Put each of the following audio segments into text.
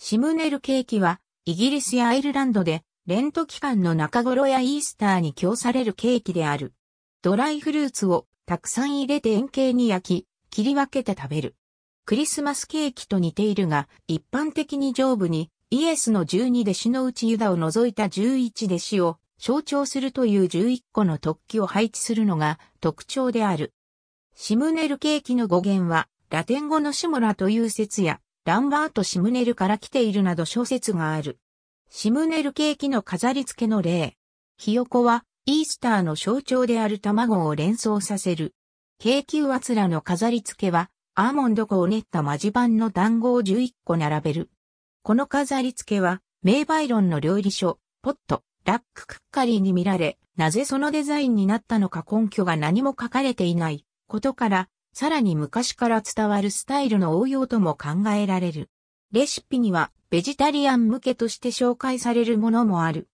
シムネルケーキは、イギリスやアイルランドで、レント期間の中頃やイースターに供されるケーキである。ドライフルーツをたくさん入れて円形に焼き、切り分けて食べる。クリスマスケーキと似ているが、一般的に上部にイエスの12弟子のうちユダを除いた11弟子を象徴するという11個の突起を配置するのが特徴である。シムネルケーキの語源は、ラテン語のシモラという説や、ランバート・シムネルから来ているなど小説がある。シムネルケーキの飾り付けの例。ひよこは、イースターの象徴である卵を連想させる。ケーキ上つらの飾り付けは、アーモンド粉を練ったマジ版の団子を11個並べる。この飾り付けは、名バイロンの料理書、ポット、ラッククッカリーに見られ、なぜそのデザインになったのか根拠が何も書かれていないことから、さらに昔から伝わるスタイルの応用とも考えられる。レシピにはベジタリアン向けとして紹介されるものもある。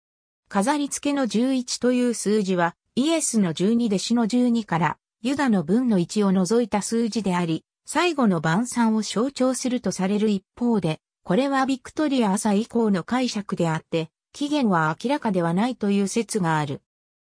飾り付けの11という数字はイエスの12弟子の12からユダの分の1を除いた数字であり、最後の晩餐を象徴するとされる一方で、これはビクトリア朝以降の解釈であって、起源は明らかではないという説がある。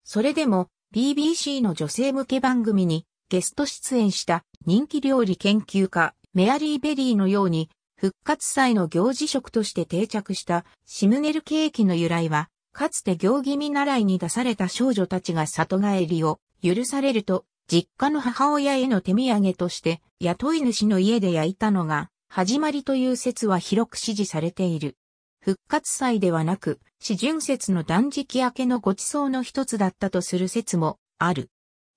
それでも BBC の女性向け番組にゲスト出演した人気料理研究家メアリー・ベリーのように復活祭の行事食として定着したシムネルケーキの由来は、かつて行儀見習いに出された少女たちが里帰りを許されると、実家の母親への手土産として雇い主の家で焼いたのが始まりという説は広く支持されている。復活祭ではなく、四巡節の断食明けのご馳走の一つだったとする説もある。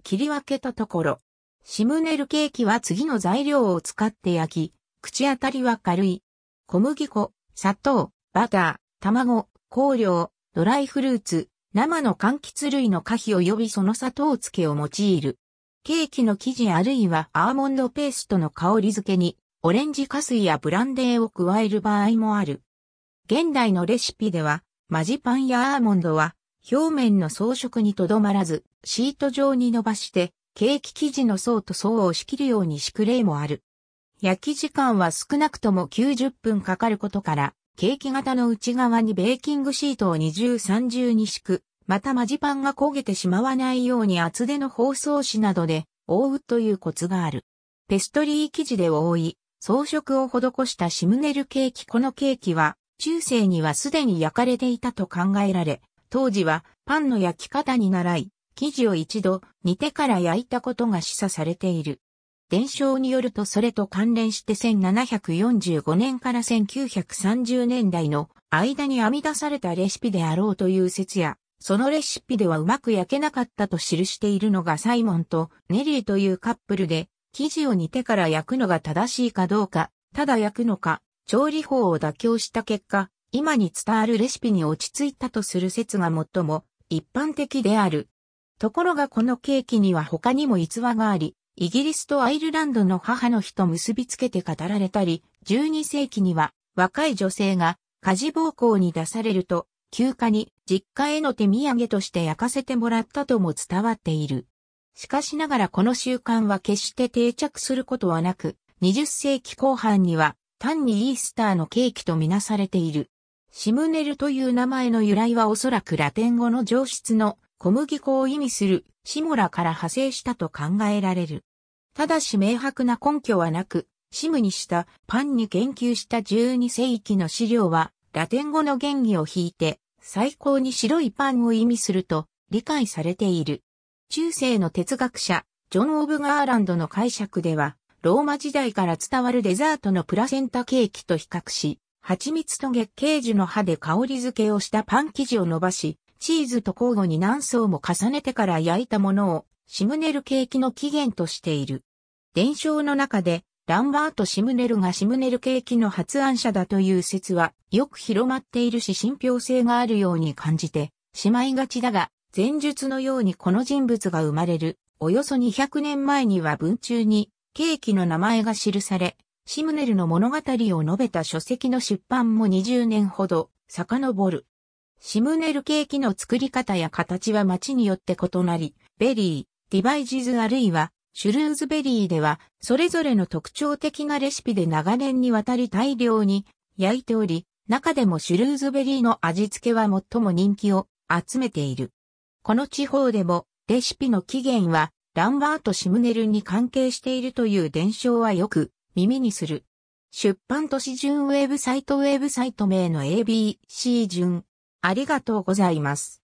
切り分けたところ、シムネルケーキは次の材料を使って焼き、口当たりは軽い。小麦粉、砂糖、バター、卵、香料、ドライフルーツ、生の柑橘類の果皮及びその砂糖漬けを用いる。ケーキの生地あるいはアーモンドペーストの香り付けに、オレンジ加水やブランデーを加える場合もある。現代のレシピでは、マジパンやアーモンドは、表面の装飾にとどまらず、シート状に伸ばして、ケーキ生地の層と層を仕切るように敷く例もある。焼き時間は少なくとも90分かかることから、ケーキ型の内側にベーキングシートを二重三重に敷く、またマジパンが焦げてしまわないように厚手の包装紙などで覆うというコツがある。ペストリー生地で覆い、装飾を施したシムネルケーキ。このケーキは、中世にはすでに焼かれていたと考えられ、当時はパンの焼き方に習い、生地を一度煮てから焼いたことが示唆されている。伝承によるとそれと関連して1745年から1930年代の間に編み出されたレシピであろうという説や、そのレシピではうまく焼けなかったと記しているのがサイモンとネリーというカップルで、生地を煮てから焼くのが正しいかどうか、ただ焼くのか、調理法を妥協した結果、今に伝わるレシピに落ち着いたとする説が最も一般的である。ところがこのケーキには他にも逸話があり、イギリスとアイルランドの母の日と結びつけて語られたり、12世紀には若い女性が家事暴行に出されると、休暇に実家への手土産として焼かせてもらったとも伝わっている。しかしながらこの習慣は決して定着することはなく、20世紀後半には単にイースターのケーキとみなされている。シムネルという名前の由来はおそらくラテン語の上質の小麦粉を意味するシモラから派生したと考えられる。ただし明白な根拠はなく、シムにしたパンに研究した12世紀の資料は、ラテン語の原義を引いて、最高に白いパンを意味すると理解されている。中世の哲学者、ジョン・オブ・ガーランドの解釈では、ローマ時代から伝わるデザートのプラセンタケーキと比較し、蜂蜜と月桂樹の葉で香り付けをしたパン生地を伸ばし、チーズと交互に何層も重ねてから焼いたものをシムネルケーキの起源としている。伝承の中でランバート・シムネルがシムネルケーキの発案者だという説はよく広まっているし信憑性があるように感じてしまいがちだが、前述のようにこの人物が生まれるおよそ200年前には文中にケーキの名前が記され、シムネルの物語を述べた書籍の出版も20年ほど遡る。シムネルケーキの作り方や形は町によって異なり、ベリー、ディバイジズあるいはシュルーズベリーでは、それぞれの特徴的なレシピで長年にわたり大量に焼いており、中でもシュルーズベリーの味付けは最も人気を集めている。この地方でも、レシピの起源は、ランバート・シムネルに関係しているという伝承はよく耳にする。出版都市順ウェブサイトウェブサイト名の ABC 順ありがとうございます。